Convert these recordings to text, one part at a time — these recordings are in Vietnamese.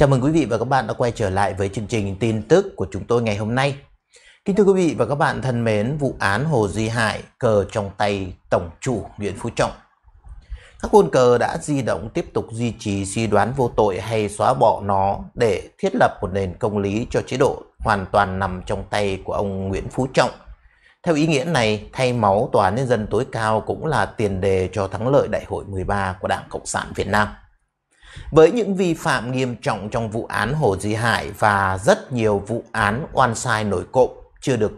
Chào mừng quý vị và các bạn đã quay trở lại với chương trình tin tức của chúng tôi ngày hôm nay. Kính thưa quý vị và các bạn thân mến, vụ án Hồ Duy Hải cờ trong tay Tổng chủ Nguyễn Phú Trọng. Các quân cờ đã di động tiếp tục duy trì suy đoán vô tội hay xóa bỏ nó để thiết lập một nền công lý cho chế độ hoàn toàn nằm trong tay của ông Nguyễn Phú Trọng. Theo ý nghĩa này, thay máu Tòa Nhân dân tối cao cũng là tiền đề cho thắng lợi Đại hội 13 của Đảng Cộng sản Việt Nam. Với những vi phạm nghiêm trọng trong vụ án Hồ Duy Hải và rất nhiều vụ án oan sai nổi cộng chưa được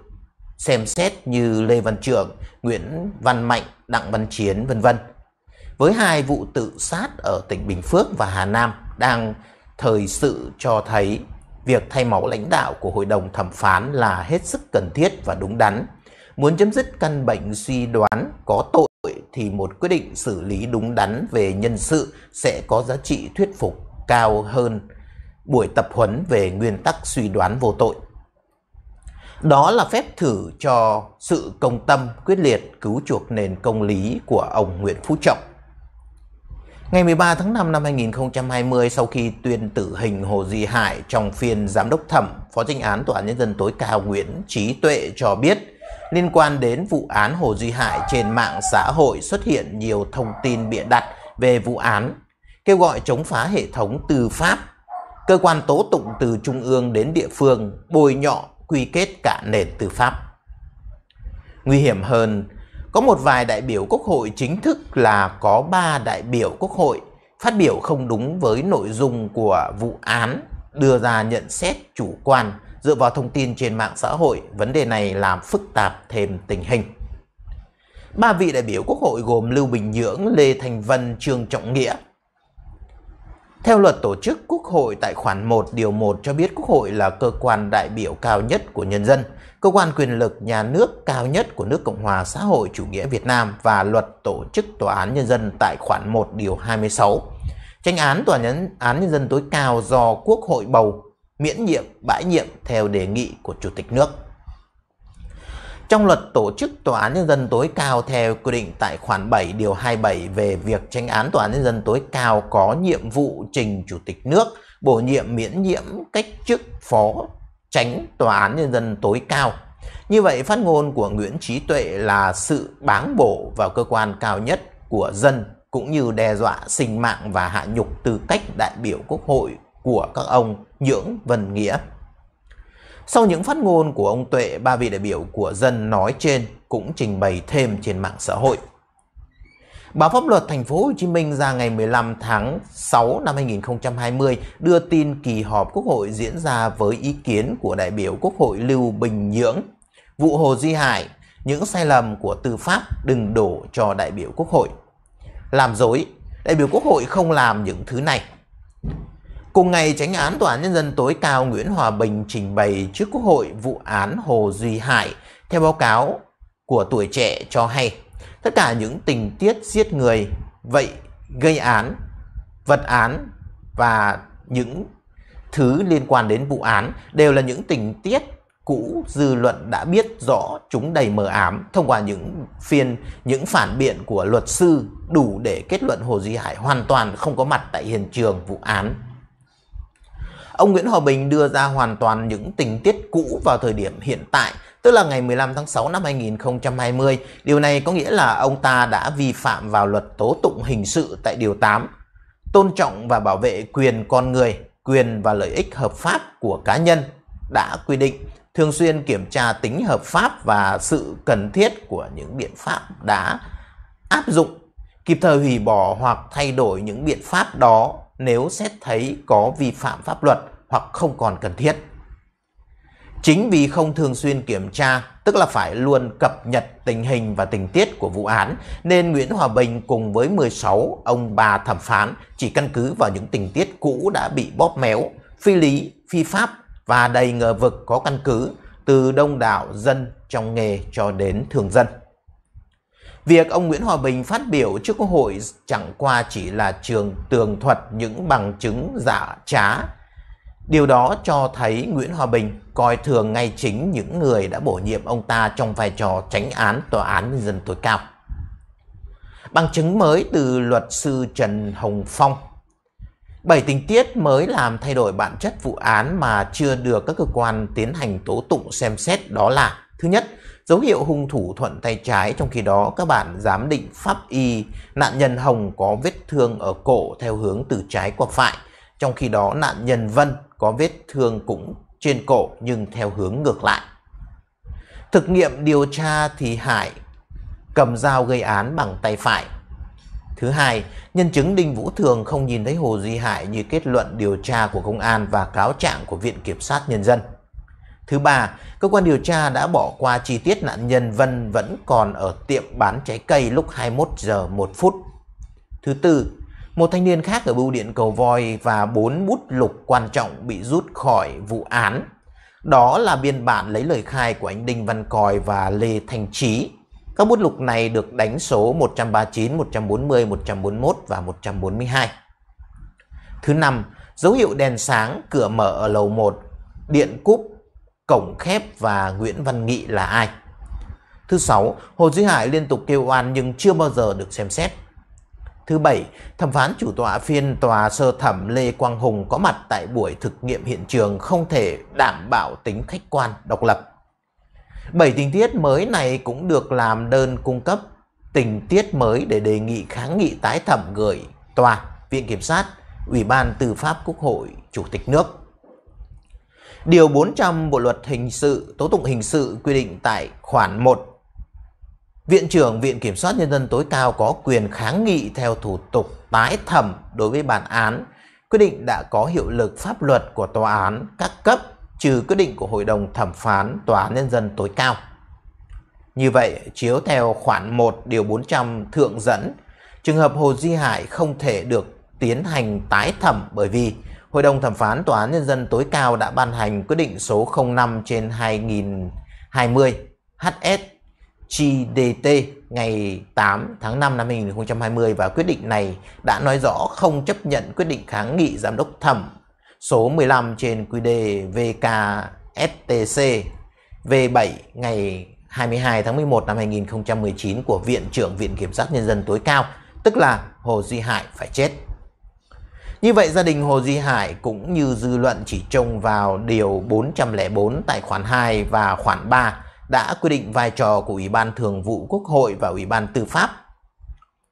xem xét như Lê Văn trưởng Nguyễn Văn Mạnh, Đặng Văn Chiến vân vân. Với hai vụ tự sát ở tỉnh Bình Phước và Hà Nam đang thời sự cho thấy việc thay máu lãnh đạo của hội đồng thẩm phán là hết sức cần thiết và đúng đắn. Muốn chấm dứt căn bệnh suy đoán có tội thì một quyết định xử lý đúng đắn về nhân sự sẽ có giá trị thuyết phục cao hơn buổi tập huấn về nguyên tắc suy đoán vô tội. Đó là phép thử cho sự công tâm quyết liệt cứu chuộc nền công lý của ông Nguyễn Phú Trọng. Ngày 13 tháng 5 năm 2020 sau khi tuyên tử hình Hồ Di Hải trong phiên giám đốc thẩm, Phó tranh án Tòa án Nhân dân tối cao Nguyễn Trí Tuệ cho biết Liên quan đến vụ án Hồ Duy Hải trên mạng xã hội xuất hiện nhiều thông tin bịa đặt về vụ án, kêu gọi chống phá hệ thống tư pháp. Cơ quan tố tụng từ trung ương đến địa phương bồi nhọ quy kết cả nền tư pháp. Nguy hiểm hơn, có một vài đại biểu quốc hội chính thức là có ba đại biểu quốc hội phát biểu không đúng với nội dung của vụ án, đưa ra nhận xét chủ quan dựa vào thông tin trên mạng xã hội, vấn đề này làm phức tạp thêm tình hình. Ba vị đại biểu Quốc hội gồm Lưu Bình Nhưỡng, Lê Thành Vân, Trương Trọng Nghĩa. Theo luật tổ chức Quốc hội tại khoản 1 điều 1 cho biết Quốc hội là cơ quan đại biểu cao nhất của nhân dân, cơ quan quyền lực nhà nước cao nhất của nước Cộng hòa xã hội chủ nghĩa Việt Nam và luật tổ chức tòa án nhân dân tại khoản 1 điều 26. Tranh án tòa án nhân dân tối cao do Quốc hội bầu miễn nhiệm bãi nhiệm theo đề nghị của Chủ tịch nước. Trong luật tổ chức Tòa án Nhân dân tối cao theo quy định tại khoản 7 điều 27 về việc tranh án Tòa án Nhân dân tối cao có nhiệm vụ trình Chủ tịch nước bổ nhiệm miễn nhiệm cách chức phó tránh Tòa án Nhân dân tối cao. Như vậy phát ngôn của Nguyễn Trí Tuệ là sự báng bổ vào cơ quan cao nhất của dân cũng như đe dọa sinh mạng và hạ nhục tư cách đại biểu quốc hội của các ông Nhưỡng Vân Nghĩa. Sau những phát ngôn của ông Tuệ, ba vị đại biểu của dân nói trên cũng trình bày thêm trên mạng xã hội. Báo pháp luật thành phố Hồ Chí Minh ra ngày 15 tháng 6 năm 2020 đưa tin kỳ họp Quốc hội diễn ra với ý kiến của đại biểu Quốc hội Lưu Bình Nhưỡng, vụ Hồ Duy Hải, những sai lầm của tư pháp đừng đổ cho đại biểu Quốc hội. Làm dối, đại biểu Quốc hội không làm những thứ này. Cùng ngày, tránh án Tòa án Nhân dân tối cao Nguyễn Hòa Bình trình bày trước Quốc hội vụ án Hồ Duy Hải theo báo cáo của tuổi trẻ cho hay. Tất cả những tình tiết giết người, vậy gây án, vật án và những thứ liên quan đến vụ án đều là những tình tiết cũ dư luận đã biết rõ chúng đầy mờ ám thông qua những phiên những phản biện của luật sư đủ để kết luận Hồ Duy Hải hoàn toàn không có mặt tại hiện trường vụ án Ông Nguyễn Hòa Bình đưa ra hoàn toàn những tình tiết cũ vào thời điểm hiện tại, tức là ngày 15 tháng 6 năm 2020. Điều này có nghĩa là ông ta đã vi phạm vào luật tố tụng hình sự tại Điều 8, tôn trọng và bảo vệ quyền con người, quyền và lợi ích hợp pháp của cá nhân đã quy định thường xuyên kiểm tra tính hợp pháp và sự cần thiết của những biện pháp đã áp dụng, kịp thời hủy bỏ hoặc thay đổi những biện pháp đó nếu xét thấy có vi phạm pháp luật hoặc không còn cần thiết. Chính vì không thường xuyên kiểm tra, tức là phải luôn cập nhật tình hình và tình tiết của vụ án, nên Nguyễn Hòa Bình cùng với 16 ông bà thẩm phán chỉ căn cứ vào những tình tiết cũ đã bị bóp méo, phi lý, phi pháp và đầy ngờ vực có căn cứ từ đông đảo dân trong nghề cho đến thường dân. Việc ông Nguyễn Hòa Bình phát biểu trước Quốc hội chẳng qua chỉ là trường tường thuật những bằng chứng giả trá. Điều đó cho thấy Nguyễn Hòa Bình coi thường ngay chính những người đã bổ nhiệm ông ta trong vai trò tránh án Tòa án Nhân dân tối cao. Bằng chứng mới từ luật sư Trần Hồng Phong bảy tình tiết mới làm thay đổi bản chất vụ án mà chưa được các cơ quan tiến hành tố tụng xem xét đó là Thứ nhất, Dấu hiệu hung thủ thuận tay trái trong khi đó các bạn giám định pháp y nạn nhân Hồng có vết thương ở cổ theo hướng từ trái qua phải. Trong khi đó nạn nhân Vân có vết thương cũng trên cổ nhưng theo hướng ngược lại. Thực nghiệm điều tra thì Hải cầm dao gây án bằng tay phải. Thứ hai, nhân chứng Đinh Vũ Thường không nhìn thấy Hồ Duy Hải như kết luận điều tra của công an và cáo trạng của Viện Kiểm sát Nhân dân. Thứ ba, cơ quan điều tra đã bỏ qua chi tiết nạn nhân Vân vẫn còn ở tiệm bán trái cây lúc 21 giờ 1 phút. Thứ tư, một thanh niên khác ở bưu điện Cầu Voi và bốn bút lục quan trọng bị rút khỏi vụ án. Đó là biên bản lấy lời khai của anh Đinh Văn Còi và Lê Thành Trí. Các bút lục này được đánh số 139, 140, 141 và 142. Thứ năm, dấu hiệu đèn sáng cửa mở ở lầu 1, điện cúp Cổng Khép và Nguyễn Văn Nghị là ai. Thứ sáu, Hồ Duy Hải liên tục kêu oan nhưng chưa bao giờ được xem xét. Thứ bảy, thẩm phán chủ tọa phiên tòa sơ thẩm Lê Quang Hùng có mặt tại buổi thực nghiệm hiện trường không thể đảm bảo tính khách quan, độc lập. Bảy tình tiết mới này cũng được làm đơn cung cấp tình tiết mới để đề nghị kháng nghị tái thẩm gửi tòa, viện kiểm sát, ủy ban tư pháp quốc hội, chủ tịch nước. Điều 400 Bộ luật hình sự tố tụng hình sự quy định tại khoản 1 Viện trưởng Viện Kiểm soát Nhân dân tối cao có quyền kháng nghị theo thủ tục tái thẩm đối với bản án. Quyết định đã có hiệu lực pháp luật của tòa án các cấp trừ quyết định của Hội đồng Thẩm phán Tòa án Nhân dân tối cao. Như vậy, chiếu theo khoản 1 điều 400 thượng dẫn, trường hợp Hồ duy Hải không thể được tiến hành tái thẩm bởi vì Hội đồng thẩm phán Tòa án Nhân dân tối cao đã ban hành quyết định số 05 trên 2020 HS GDT ngày 8 tháng 5 năm 2020 và quyết định này đã nói rõ không chấp nhận quyết định kháng nghị giám đốc thẩm số 15 trên quy đề VKSTC V7 ngày 22 tháng 11 năm 2019 của Viện trưởng Viện Kiểm sát Nhân dân tối cao, tức là Hồ Duy Hải phải chết. Như vậy gia đình Hồ Duy Hải cũng như dư luận chỉ trông vào điều 404 tại khoản 2 và khoản 3 đã quy định vai trò của Ủy ban Thường vụ Quốc hội và Ủy ban Tư pháp.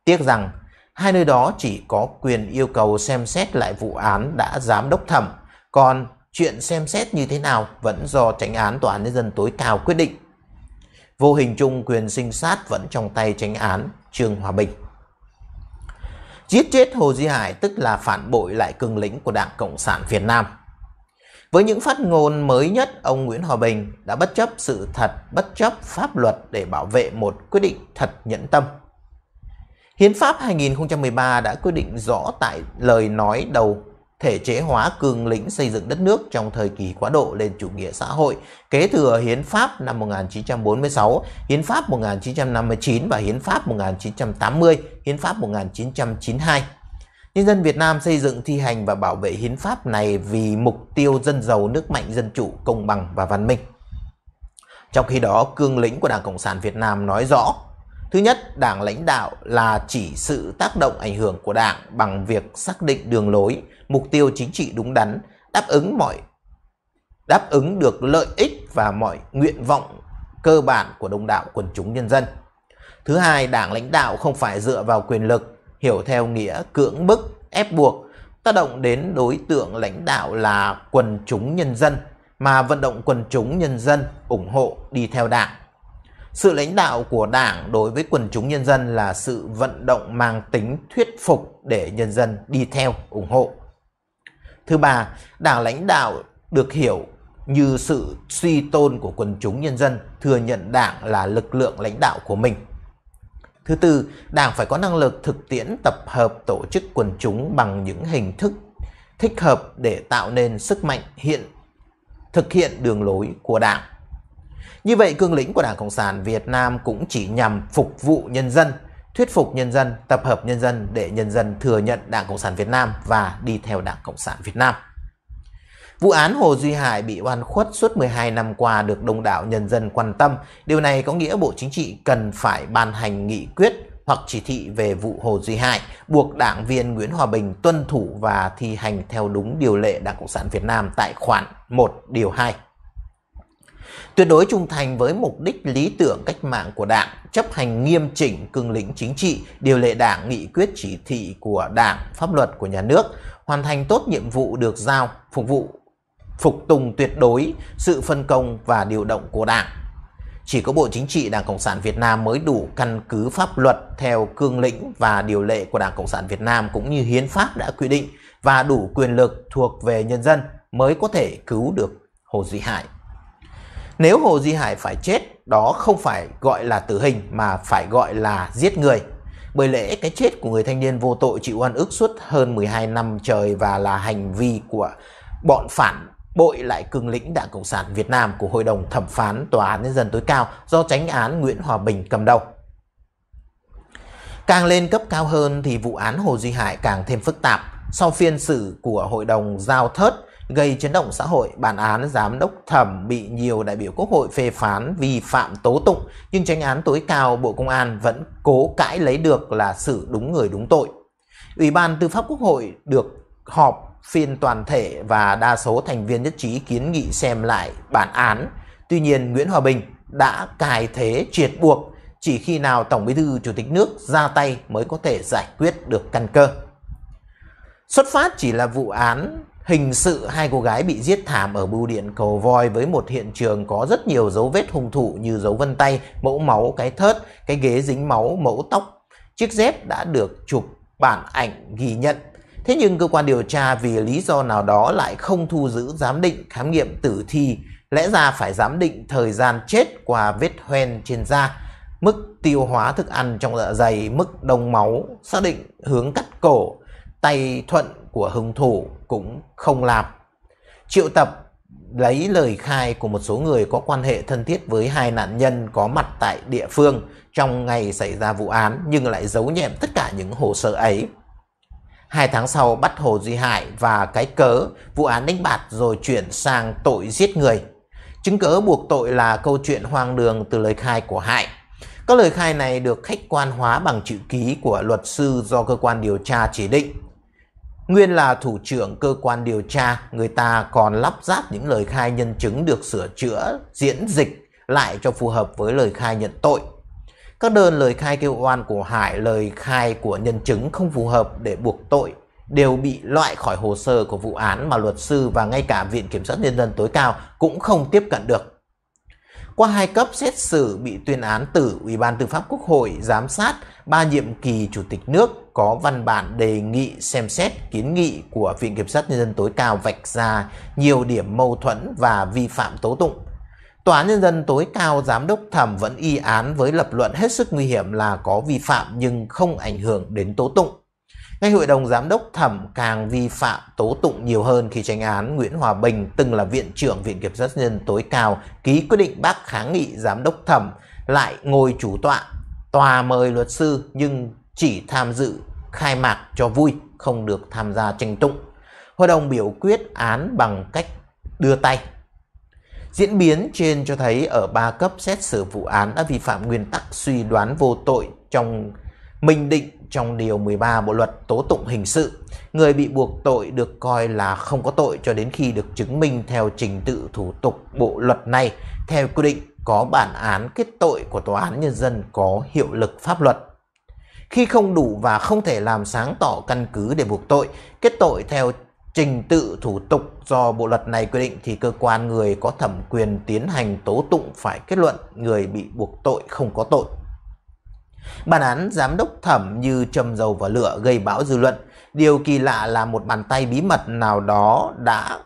Tiếc rằng hai nơi đó chỉ có quyền yêu cầu xem xét lại vụ án đã giám đốc thẩm, còn chuyện xem xét như thế nào vẫn do tránh án Tòa án Nhân dân tối cao quyết định. Vô hình chung quyền sinh sát vẫn trong tay tránh án Trương Hòa Bình giết chết Hồ Duy Hải tức là phản bội lại cương lĩnh của Đảng Cộng sản Việt Nam. Với những phát ngôn mới nhất, ông Nguyễn Hòa Bình đã bất chấp sự thật, bất chấp pháp luật để bảo vệ một quyết định thật nhẫn tâm. Hiến pháp 2013 đã quyết định rõ tại lời nói đầu thể chế hóa cương lĩnh xây dựng đất nước trong thời kỳ quá độ lên chủ nghĩa xã hội, kế thừa Hiến pháp năm 1946, Hiến pháp 1959 và Hiến pháp 1980, Hiến pháp 1992. Nhân dân Việt Nam xây dựng, thi hành và bảo vệ hiến pháp này vì mục tiêu dân giàu, nước mạnh, dân chủ, công bằng và văn minh. Trong khi đó, cương lĩnh của Đảng Cộng sản Việt Nam nói rõ Thứ nhất, đảng lãnh đạo là chỉ sự tác động ảnh hưởng của đảng bằng việc xác định đường lối, mục tiêu chính trị đúng đắn, đáp ứng mọi đáp ứng được lợi ích và mọi nguyện vọng cơ bản của đông đảo quần chúng nhân dân. Thứ hai, đảng lãnh đạo không phải dựa vào quyền lực, hiểu theo nghĩa cưỡng bức, ép buộc, tác động đến đối tượng lãnh đạo là quần chúng nhân dân mà vận động quần chúng nhân dân ủng hộ đi theo đảng. Sự lãnh đạo của Đảng đối với quần chúng nhân dân là sự vận động mang tính thuyết phục để nhân dân đi theo, ủng hộ. Thứ ba, Đảng lãnh đạo được hiểu như sự suy tôn của quần chúng nhân dân thừa nhận Đảng là lực lượng lãnh đạo của mình. Thứ tư, Đảng phải có năng lực thực tiễn tập hợp tổ chức quần chúng bằng những hình thức thích hợp để tạo nên sức mạnh hiện thực hiện đường lối của Đảng. Như vậy cương lĩnh của Đảng Cộng sản Việt Nam cũng chỉ nhằm phục vụ nhân dân, thuyết phục nhân dân, tập hợp nhân dân để nhân dân thừa nhận Đảng Cộng sản Việt Nam và đi theo Đảng Cộng sản Việt Nam. Vụ án Hồ Duy Hải bị oan khuất suốt 12 năm qua được đông đảo nhân dân quan tâm. Điều này có nghĩa Bộ Chính trị cần phải ban hành nghị quyết hoặc chỉ thị về vụ Hồ Duy Hải, buộc đảng viên Nguyễn Hòa Bình tuân thủ và thi hành theo đúng điều lệ Đảng Cộng sản Việt Nam tại khoản 1 điều 2 tuyệt đối trung thành với mục đích lý tưởng cách mạng của Đảng, chấp hành nghiêm chỉnh cương lĩnh chính trị, điều lệ Đảng, nghị quyết chỉ thị của Đảng, pháp luật của nhà nước, hoàn thành tốt nhiệm vụ được giao, phục vụ phục tùng tuyệt đối sự phân công và điều động của Đảng. Chỉ có Bộ Chính trị Đảng Cộng sản Việt Nam mới đủ căn cứ pháp luật theo cương lĩnh và điều lệ của Đảng Cộng sản Việt Nam cũng như hiến pháp đã quy định và đủ quyền lực thuộc về nhân dân mới có thể cứu được Hồ Duy Hải. Nếu Hồ duy Hải phải chết, đó không phải gọi là tử hình mà phải gọi là giết người. Bởi lẽ cái chết của người thanh niên vô tội chịu oan ức suốt hơn 12 năm trời và là hành vi của bọn phản bội lại cương lĩnh Đảng Cộng sản Việt Nam của Hội đồng Thẩm phán Tòa án Nhân dân tối cao do tránh án Nguyễn Hòa Bình cầm đầu. Càng lên cấp cao hơn thì vụ án Hồ Duy Hải càng thêm phức tạp. Sau phiên xử của Hội đồng Giao Thớt, gây chấn động xã hội, bản án giám đốc thẩm bị nhiều đại biểu quốc hội phê phán vi phạm tố tụng, nhưng tranh án tối cao Bộ Công an vẫn cố cãi lấy được là xử đúng người đúng tội. Ủy ban Tư pháp Quốc hội được họp phiên toàn thể và đa số thành viên nhất trí kiến nghị xem lại bản án. Tuy nhiên, Nguyễn Hòa Bình đã cài thế triệt buộc chỉ khi nào Tổng Bí thư Chủ tịch nước ra tay mới có thể giải quyết được căn cơ. Xuất phát chỉ là vụ án hình sự hai cô gái bị giết thảm ở bưu điện cầu voi với một hiện trường có rất nhiều dấu vết hung thủ như dấu vân tay, mẫu máu, cái thớt, cái ghế dính máu, mẫu tóc. Chiếc dép đã được chụp bản ảnh ghi nhận. Thế nhưng cơ quan điều tra vì lý do nào đó lại không thu giữ giám định khám nghiệm tử thi, lẽ ra phải giám định thời gian chết qua vết hoen trên da, mức tiêu hóa thức ăn trong dạ dày, mức đông máu, xác định hướng cắt cổ, tay thuận của hung thủ cũng không làm. Triệu tập lấy lời khai của một số người có quan hệ thân thiết với hai nạn nhân có mặt tại địa phương trong ngày xảy ra vụ án nhưng lại giấu nhẹm tất cả những hồ sơ ấy. Hai tháng sau bắt Hồ Duy Hải và cái cớ vụ án đánh bạc rồi chuyển sang tội giết người. Chứng cớ buộc tội là câu chuyện hoang đường từ lời khai của Hải. Các lời khai này được khách quan hóa bằng chữ ký của luật sư do cơ quan điều tra chỉ định. Nguyên là thủ trưởng cơ quan điều tra, người ta còn lắp ráp những lời khai nhân chứng được sửa chữa, diễn dịch lại cho phù hợp với lời khai nhận tội. Các đơn lời khai kêu oan của Hải, lời khai của nhân chứng không phù hợp để buộc tội đều bị loại khỏi hồ sơ của vụ án mà luật sư và ngay cả Viện Kiểm sát Nhân dân tối cao cũng không tiếp cận được. Qua hai cấp xét xử bị tuyên án từ Ủy ban Tư pháp Quốc hội giám sát ba nhiệm kỳ Chủ tịch nước có văn bản đề nghị xem xét kiến nghị của Viện Kiểm sát Nhân dân tối cao vạch ra nhiều điểm mâu thuẫn và vi phạm tố tụng. Tòa án Nhân dân tối cao giám đốc thẩm vẫn y án với lập luận hết sức nguy hiểm là có vi phạm nhưng không ảnh hưởng đến tố tụng. Ngay hội đồng giám đốc thẩm càng vi phạm tố tụng nhiều hơn khi tranh án Nguyễn Hòa Bình từng là viện trưởng Viện Kiểm sát Nhân dân tối cao ký quyết định bác kháng nghị giám đốc thẩm lại ngồi chủ tọa. Tòa mời luật sư nhưng chỉ tham dự khai mạc cho vui, không được tham gia tranh tụng. Hội đồng biểu quyết án bằng cách đưa tay. Diễn biến trên cho thấy ở ba cấp xét xử vụ án đã vi phạm nguyên tắc suy đoán vô tội trong minh định trong Điều 13 Bộ Luật Tố Tụng Hình Sự. Người bị buộc tội được coi là không có tội cho đến khi được chứng minh theo trình tự thủ tục bộ luật này theo quy định có bản án kết tội của Tòa án Nhân dân có hiệu lực pháp luật khi không đủ và không thể làm sáng tỏ căn cứ để buộc tội, kết tội theo trình tự thủ tục do bộ luật này quy định thì cơ quan người có thẩm quyền tiến hành tố tụng phải kết luận người bị buộc tội không có tội. Bản án giám đốc thẩm như châm dầu vào lửa gây bão dư luận. Điều kỳ lạ là một bàn tay bí mật nào đó đã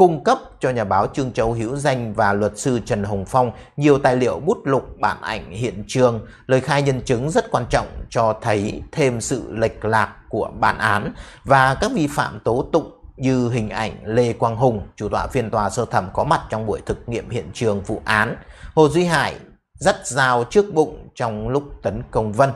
cung cấp cho nhà báo Trương Châu Hữu Danh và luật sư Trần Hồng Phong nhiều tài liệu bút lục bản ảnh hiện trường, lời khai nhân chứng rất quan trọng cho thấy thêm sự lệch lạc của bản án và các vi phạm tố tụng như hình ảnh Lê Quang Hùng, chủ tọa phiên tòa sơ thẩm có mặt trong buổi thực nghiệm hiện trường vụ án, Hồ Duy Hải dắt dao trước bụng trong lúc tấn công Vân.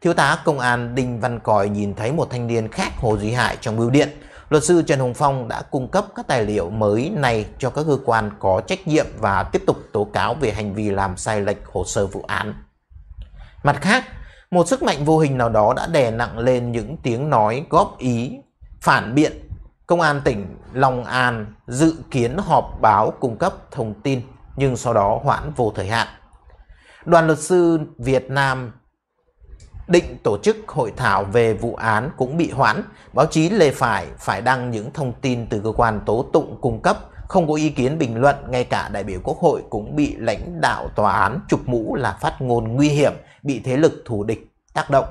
Thiếu tá công an Đinh Văn Còi nhìn thấy một thanh niên khác Hồ Duy Hải trong bưu điện, Luật sư Trần Hồng Phong đã cung cấp các tài liệu mới này cho các cơ quan có trách nhiệm và tiếp tục tố cáo về hành vi làm sai lệch hồ sơ vụ án. Mặt khác, một sức mạnh vô hình nào đó đã đè nặng lên những tiếng nói góp ý, phản biện. Công an tỉnh Long An dự kiến họp báo cung cấp thông tin nhưng sau đó hoãn vô thời hạn. Đoàn luật sư Việt Nam định tổ chức hội thảo về vụ án cũng bị hoãn. Báo chí lề Phải phải đăng những thông tin từ cơ quan tố tụng cung cấp, không có ý kiến bình luận, ngay cả đại biểu quốc hội cũng bị lãnh đạo tòa án chụp mũ là phát ngôn nguy hiểm, bị thế lực thù địch tác động.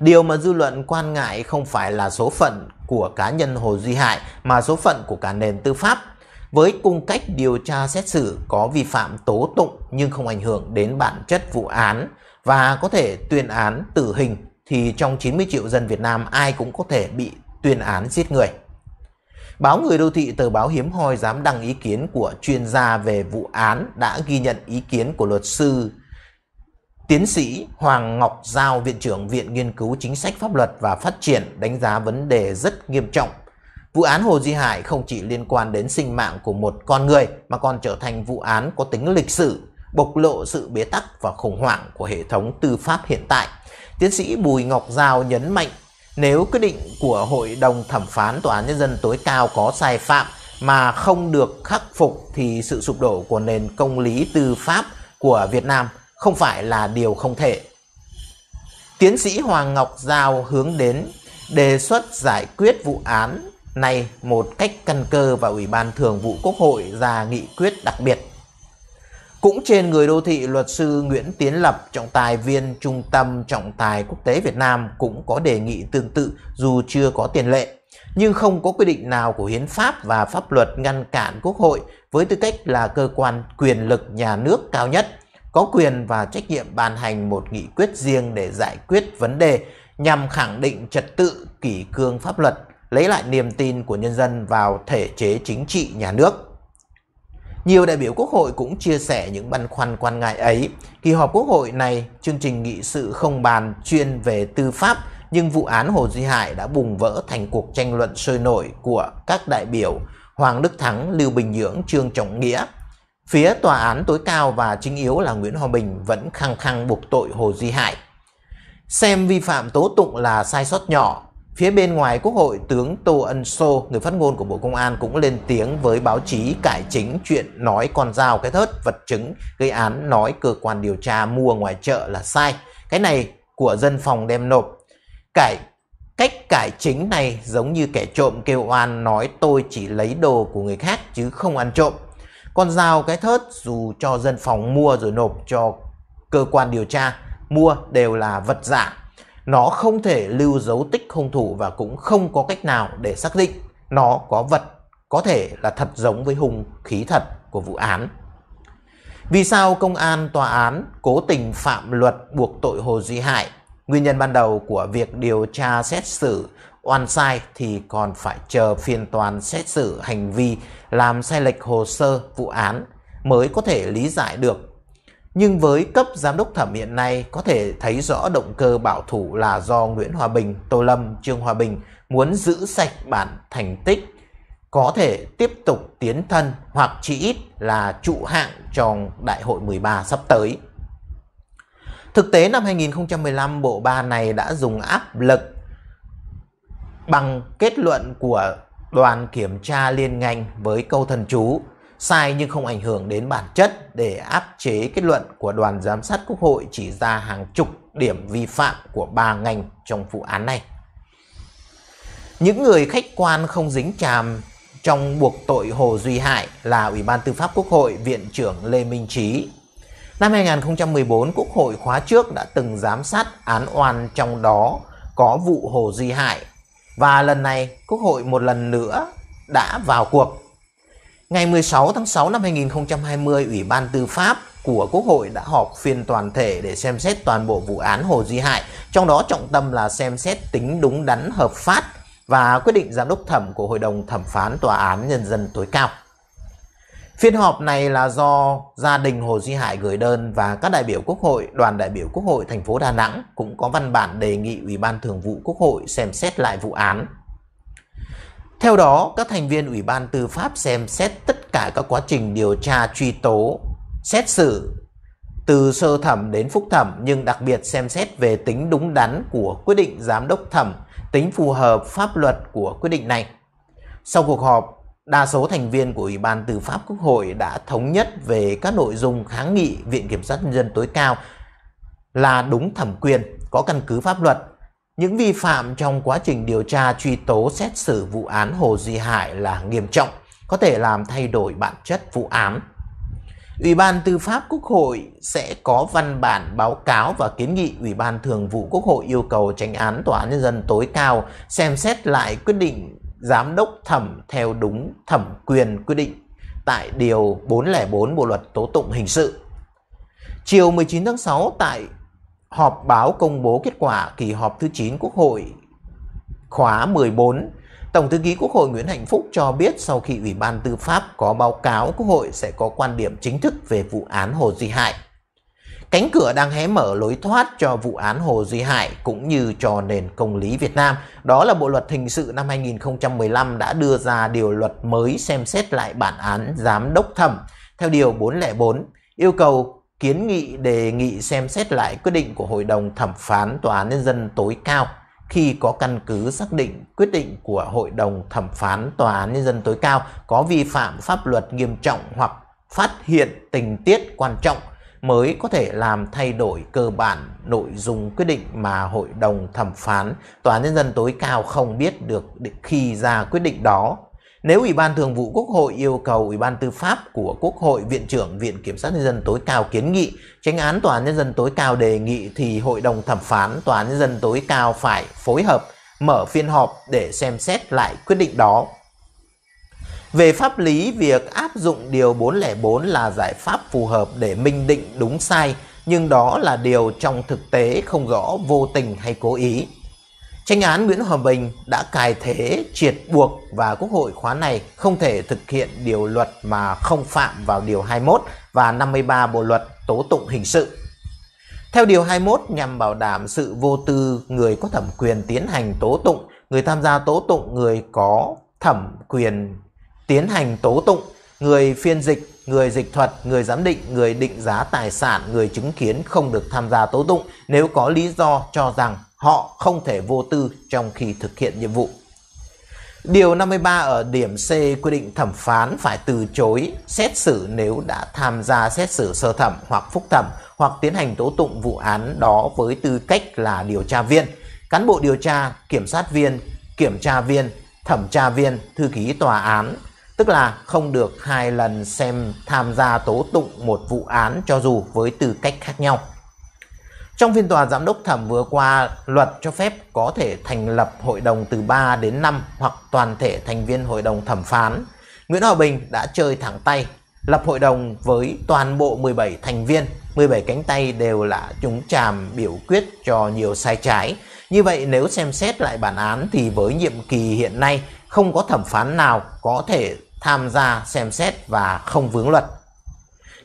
Điều mà dư luận quan ngại không phải là số phận của cá nhân Hồ Duy Hải mà số phận của cả nền tư pháp. Với cung cách điều tra xét xử có vi phạm tố tụng nhưng không ảnh hưởng đến bản chất vụ án, và có thể tuyên án tử hình thì trong 90 triệu dân Việt Nam ai cũng có thể bị tuyên án giết người. Báo Người Đô Thị tờ báo hiếm hoi dám đăng ý kiến của chuyên gia về vụ án đã ghi nhận ý kiến của luật sư Tiến sĩ Hoàng Ngọc Giao, Viện trưởng Viện Nghiên cứu Chính sách Pháp luật và Phát triển đánh giá vấn đề rất nghiêm trọng. Vụ án Hồ Di Hải không chỉ liên quan đến sinh mạng của một con người mà còn trở thành vụ án có tính lịch sử bộc lộ sự bế tắc và khủng hoảng của hệ thống tư pháp hiện tại. Tiến sĩ Bùi Ngọc Giao nhấn mạnh, nếu quyết định của Hội đồng Thẩm phán Tòa án Nhân dân tối cao có sai phạm mà không được khắc phục thì sự sụp đổ của nền công lý tư pháp của Việt Nam không phải là điều không thể. Tiến sĩ Hoàng Ngọc Giao hướng đến đề xuất giải quyết vụ án này một cách căn cơ và Ủy ban Thường vụ Quốc hội ra nghị quyết đặc biệt cũng trên người đô thị, luật sư Nguyễn Tiến Lập, trọng tài viên Trung tâm Trọng tài Quốc tế Việt Nam cũng có đề nghị tương tự dù chưa có tiền lệ. Nhưng không có quy định nào của hiến pháp và pháp luật ngăn cản Quốc hội với tư cách là cơ quan quyền lực nhà nước cao nhất, có quyền và trách nhiệm ban hành một nghị quyết riêng để giải quyết vấn đề nhằm khẳng định trật tự kỷ cương pháp luật, lấy lại niềm tin của nhân dân vào thể chế chính trị nhà nước. Nhiều đại biểu Quốc hội cũng chia sẻ những băn khoăn quan ngại ấy. Kỳ họp Quốc hội này, chương trình nghị sự không bàn chuyên về tư pháp, nhưng vụ án Hồ Duy Hải đã bùng vỡ thành cuộc tranh luận sôi nổi của các đại biểu Hoàng Đức Thắng, Lưu Bình Nhưỡng, Trương Trọng Nghĩa. Phía tòa án tối cao và chính yếu là Nguyễn Hòa Bình vẫn khăng khăng buộc tội Hồ Duy Hải. Xem vi phạm tố tụng là sai sót nhỏ, Phía bên ngoài Quốc hội, tướng Tô Ân Sô, người phát ngôn của Bộ Công an cũng lên tiếng với báo chí cải chính chuyện nói con dao cái thớt vật chứng gây án nói cơ quan điều tra mua ngoài chợ là sai. Cái này của dân phòng đem nộp. Cải cách cải chính này giống như kẻ trộm kêu oan nói tôi chỉ lấy đồ của người khác chứ không ăn trộm. Con dao cái thớt dù cho dân phòng mua rồi nộp cho cơ quan điều tra mua đều là vật giả nó không thể lưu dấu tích hung thủ và cũng không có cách nào để xác định nó có vật có thể là thật giống với hung khí thật của vụ án. Vì sao công an tòa án cố tình phạm luật buộc tội Hồ Duy Hải? Nguyên nhân ban đầu của việc điều tra xét xử oan sai thì còn phải chờ phiên toàn xét xử hành vi làm sai lệch hồ sơ vụ án mới có thể lý giải được nhưng với cấp giám đốc thẩm hiện nay có thể thấy rõ động cơ bảo thủ là do Nguyễn Hòa Bình, Tô Lâm, Trương Hòa Bình muốn giữ sạch bản thành tích, có thể tiếp tục tiến thân hoặc chỉ ít là trụ hạng trong đại hội 13 sắp tới. Thực tế năm 2015 bộ ba này đã dùng áp lực bằng kết luận của đoàn kiểm tra liên ngành với câu thần chú sai nhưng không ảnh hưởng đến bản chất để áp chế kết luận của đoàn giám sát Quốc hội chỉ ra hàng chục điểm vi phạm của ba ngành trong vụ án này. Những người khách quan không dính chàm trong buộc tội Hồ Duy Hải là Ủy ban Tư pháp Quốc hội Viện trưởng Lê Minh Trí. Năm 2014, Quốc hội khóa trước đã từng giám sát án oan trong đó có vụ Hồ Duy Hải và lần này Quốc hội một lần nữa đã vào cuộc Ngày 16 tháng 6 năm 2020, Ủy ban Tư pháp của Quốc hội đã họp phiên toàn thể để xem xét toàn bộ vụ án Hồ Duy Hải, trong đó trọng tâm là xem xét tính đúng đắn hợp pháp và quyết định giám đốc thẩm của Hội đồng Thẩm phán Tòa án Nhân dân tối cao. Phiên họp này là do gia đình Hồ Duy Hải gửi đơn và các đại biểu Quốc hội, đoàn đại biểu Quốc hội thành phố Đà Nẵng cũng có văn bản đề nghị Ủy ban Thường vụ Quốc hội xem xét lại vụ án theo đó, các thành viên Ủy ban Tư pháp xem xét tất cả các quá trình điều tra truy tố, xét xử từ sơ thẩm đến phúc thẩm nhưng đặc biệt xem xét về tính đúng đắn của quyết định giám đốc thẩm, tính phù hợp pháp luật của quyết định này. Sau cuộc họp, đa số thành viên của Ủy ban Tư pháp Quốc hội đã thống nhất về các nội dung kháng nghị Viện Kiểm sát Nhân dân tối cao là đúng thẩm quyền, có căn cứ pháp luật những vi phạm trong quá trình điều tra truy tố xét xử vụ án Hồ Duy Hải là nghiêm trọng, có thể làm thay đổi bản chất vụ án. Ủy ban Tư pháp Quốc hội sẽ có văn bản báo cáo và kiến nghị Ủy ban Thường vụ Quốc hội yêu cầu tránh án Tòa án Nhân dân tối cao xem xét lại quyết định giám đốc thẩm theo đúng thẩm quyền quy định tại Điều 404 Bộ Luật Tố Tụng Hình sự. Chiều 19 tháng 6 tại họp báo công bố kết quả kỳ họp thứ 9 Quốc hội khóa 14, Tổng thư ký Quốc hội Nguyễn Hạnh Phúc cho biết sau khi Ủy ban Tư pháp có báo cáo Quốc hội sẽ có quan điểm chính thức về vụ án Hồ Duy Hải. Cánh cửa đang hé mở lối thoát cho vụ án Hồ Duy Hải cũng như cho nền công lý Việt Nam. Đó là Bộ Luật Hình sự năm 2015 đã đưa ra điều luật mới xem xét lại bản án giám đốc thẩm theo Điều 404, yêu cầu kiến nghị đề nghị xem xét lại quyết định của Hội đồng Thẩm phán Tòa án Nhân dân tối cao khi có căn cứ xác định quyết định của Hội đồng Thẩm phán Tòa án Nhân dân tối cao có vi phạm pháp luật nghiêm trọng hoặc phát hiện tình tiết quan trọng mới có thể làm thay đổi cơ bản nội dung quyết định mà Hội đồng Thẩm phán Tòa án Nhân dân tối cao không biết được khi ra quyết định đó. Nếu Ủy ban Thường vụ Quốc hội yêu cầu Ủy ban Tư pháp của Quốc hội, Viện trưởng Viện Kiểm sát Nhân dân tối cao kiến nghị, tránh án Tòa án Nhân dân tối cao đề nghị thì Hội đồng Thẩm phán Tòa án Nhân dân tối cao phải phối hợp mở phiên họp để xem xét lại quyết định đó. Về pháp lý, việc áp dụng Điều 404 là giải pháp phù hợp để minh định đúng sai, nhưng đó là điều trong thực tế không rõ vô tình hay cố ý. Tranh án Nguyễn Hòa Bình đã cài thế triệt buộc và Quốc hội khóa này không thể thực hiện điều luật mà không phạm vào điều 21 và 53 Bộ luật tố tụng hình sự. Theo điều 21 nhằm bảo đảm sự vô tư người có thẩm quyền tiến hành tố tụng, người tham gia tố tụng, người có thẩm quyền tiến hành tố tụng, người phiên dịch, người dịch thuật, người giám định, người định giá tài sản, người chứng kiến không được tham gia tố tụng nếu có lý do cho rằng Họ không thể vô tư trong khi thực hiện nhiệm vụ. Điều 53 ở điểm C quy định thẩm phán phải từ chối xét xử nếu đã tham gia xét xử sơ thẩm hoặc phúc thẩm hoặc tiến hành tố tụng vụ án đó với tư cách là điều tra viên, cán bộ điều tra, kiểm sát viên, kiểm tra viên, thẩm tra viên, thư ký tòa án, tức là không được hai lần xem tham gia tố tụng một vụ án cho dù với tư cách khác nhau. Trong phiên tòa giám đốc thẩm vừa qua, luật cho phép có thể thành lập hội đồng từ 3 đến 5 hoặc toàn thể thành viên hội đồng thẩm phán. Nguyễn Hòa Bình đã chơi thẳng tay, lập hội đồng với toàn bộ 17 thành viên. 17 cánh tay đều là chúng chàm biểu quyết cho nhiều sai trái. Như vậy nếu xem xét lại bản án thì với nhiệm kỳ hiện nay không có thẩm phán nào có thể tham gia xem xét và không vướng luật.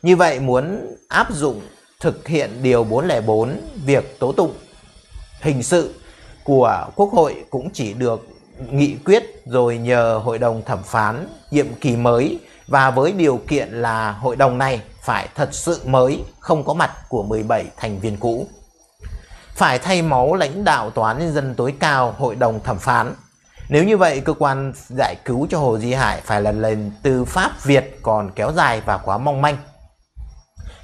Như vậy muốn áp dụng thực hiện Điều 404 việc tố tụng hình sự của Quốc hội cũng chỉ được nghị quyết rồi nhờ Hội đồng thẩm phán nhiệm kỳ mới và với điều kiện là hội đồng này phải thật sự mới, không có mặt của 17 thành viên cũ. Phải thay máu lãnh đạo Tòa án Nhân dân tối cao Hội đồng Thẩm phán. Nếu như vậy, cơ quan giải cứu cho Hồ Di Hải phải là lần tư pháp Việt còn kéo dài và quá mong manh.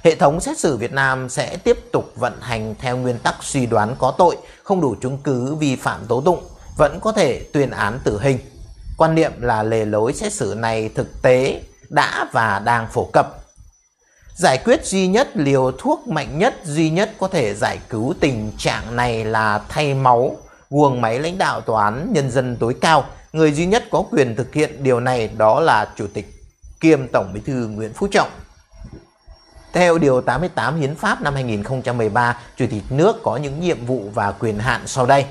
Hệ thống xét xử Việt Nam sẽ tiếp tục vận hành theo nguyên tắc suy đoán có tội, không đủ chứng cứ vi phạm tố tụng, vẫn có thể tuyên án tử hình. Quan niệm là lề lối xét xử này thực tế đã và đang phổ cập. Giải quyết duy nhất liều thuốc mạnh nhất duy nhất có thể giải cứu tình trạng này là thay máu, guồng máy lãnh đạo tòa án nhân dân tối cao. Người duy nhất có quyền thực hiện điều này đó là Chủ tịch kiêm Tổng Bí thư Nguyễn Phú Trọng. Theo Điều 88 Hiến pháp năm 2013, Chủ tịch nước có những nhiệm vụ và quyền hạn sau đây.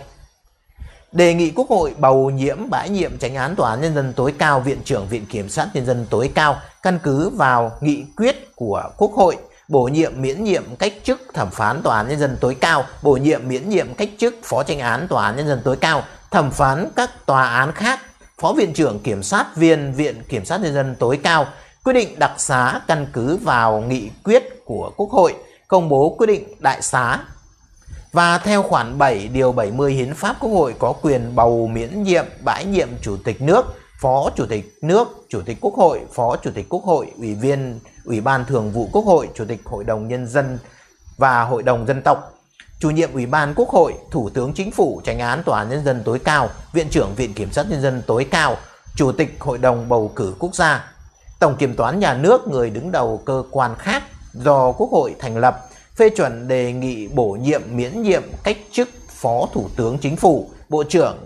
Đề nghị Quốc hội bầu nhiễm bãi nhiệm tránh án Tòa án Nhân dân tối cao Viện trưởng Viện Kiểm sát Nhân dân tối cao căn cứ vào nghị quyết của Quốc hội bổ nhiệm miễn nhiệm cách chức thẩm phán Tòa án Nhân dân tối cao, bổ nhiệm miễn nhiệm cách chức Phó tranh án Tòa án Nhân dân tối cao, thẩm phán các tòa án khác, Phó Viện trưởng Kiểm sát viên Viện Kiểm sát Nhân dân tối cao, quyết định đặc xá căn cứ vào nghị quyết của Quốc hội công bố quyết định đại xá và theo khoản 7 điều 70 Hiến pháp Quốc hội có quyền bầu miễn nhiệm bãi nhiệm chủ tịch nước, phó chủ tịch nước, chủ tịch Quốc hội, phó chủ tịch Quốc hội, ủy viên Ủy ban Thường vụ Quốc hội, chủ tịch Hội đồng nhân dân và Hội đồng dân tộc, chủ nhiệm Ủy ban Quốc hội, Thủ tướng Chính phủ, Tránh án Tòa án nhân dân tối cao, viện trưởng Viện kiểm sát nhân dân tối cao, chủ tịch Hội đồng bầu cử quốc gia, Tổng Kiểm toán Nhà nước, người đứng đầu cơ quan khác do Quốc hội thành lập, phê chuẩn đề nghị bổ nhiệm miễn nhiệm cách chức Phó Thủ tướng Chính phủ, Bộ trưởng,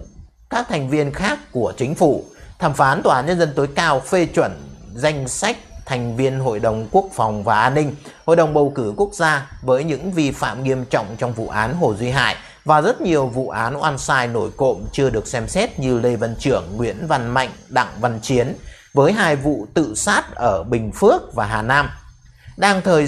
các thành viên khác của Chính phủ. Thẩm phán Tòa án Nhân dân tối cao phê chuẩn danh sách thành viên Hội đồng Quốc phòng và An ninh, Hội đồng Bầu cử Quốc gia với những vi phạm nghiêm trọng trong vụ án Hồ Duy Hải và rất nhiều vụ án oan sai nổi cộm chưa được xem xét như Lê Văn Trưởng, Nguyễn Văn Mạnh, Đặng Văn Chiến, với hai vụ tự sát ở Bình Phước và Hà Nam. Đang thời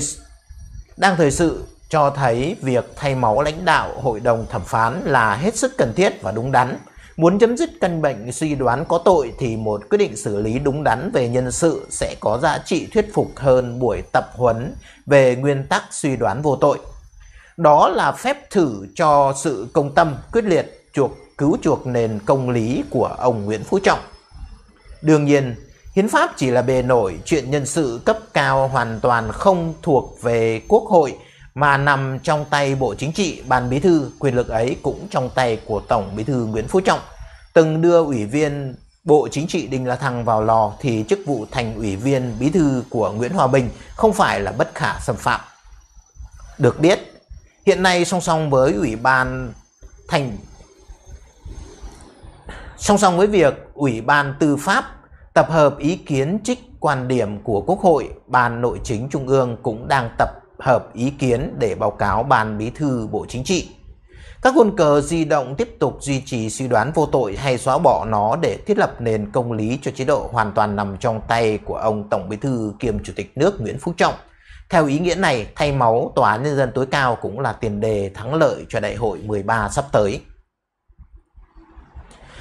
đang thời sự cho thấy việc thay máu lãnh đạo hội đồng thẩm phán là hết sức cần thiết và đúng đắn. Muốn chấm dứt căn bệnh suy đoán có tội thì một quyết định xử lý đúng đắn về nhân sự sẽ có giá trị thuyết phục hơn buổi tập huấn về nguyên tắc suy đoán vô tội. Đó là phép thử cho sự công tâm, quyết liệt, chuộc cứu chuộc nền công lý của ông Nguyễn Phú Trọng. Đương nhiên, Hiến pháp chỉ là bề nổi, chuyện nhân sự cấp cao hoàn toàn không thuộc về Quốc hội mà nằm trong tay Bộ Chính trị, Ban Bí thư, quyền lực ấy cũng trong tay của Tổng Bí thư Nguyễn Phú Trọng. Từng đưa Ủy viên Bộ Chính trị Đinh La Thăng vào lò thì chức vụ thành Ủy viên Bí thư của Nguyễn Hòa Bình không phải là bất khả xâm phạm. Được biết, hiện nay song song với Ủy ban thành song song với việc Ủy ban Tư pháp Tập hợp ý kiến trích quan điểm của Quốc hội, Ban Nội chính Trung ương cũng đang tập hợp ý kiến để báo cáo Ban Bí thư Bộ Chính trị. Các quân cờ di động tiếp tục duy trì suy đoán vô tội hay xóa bỏ nó để thiết lập nền công lý cho chế độ hoàn toàn nằm trong tay của ông Tổng Bí thư kiêm Chủ tịch nước Nguyễn Phú Trọng. Theo ý nghĩa này, thay máu Tòa án Nhân dân tối cao cũng là tiền đề thắng lợi cho đại hội 13 sắp tới.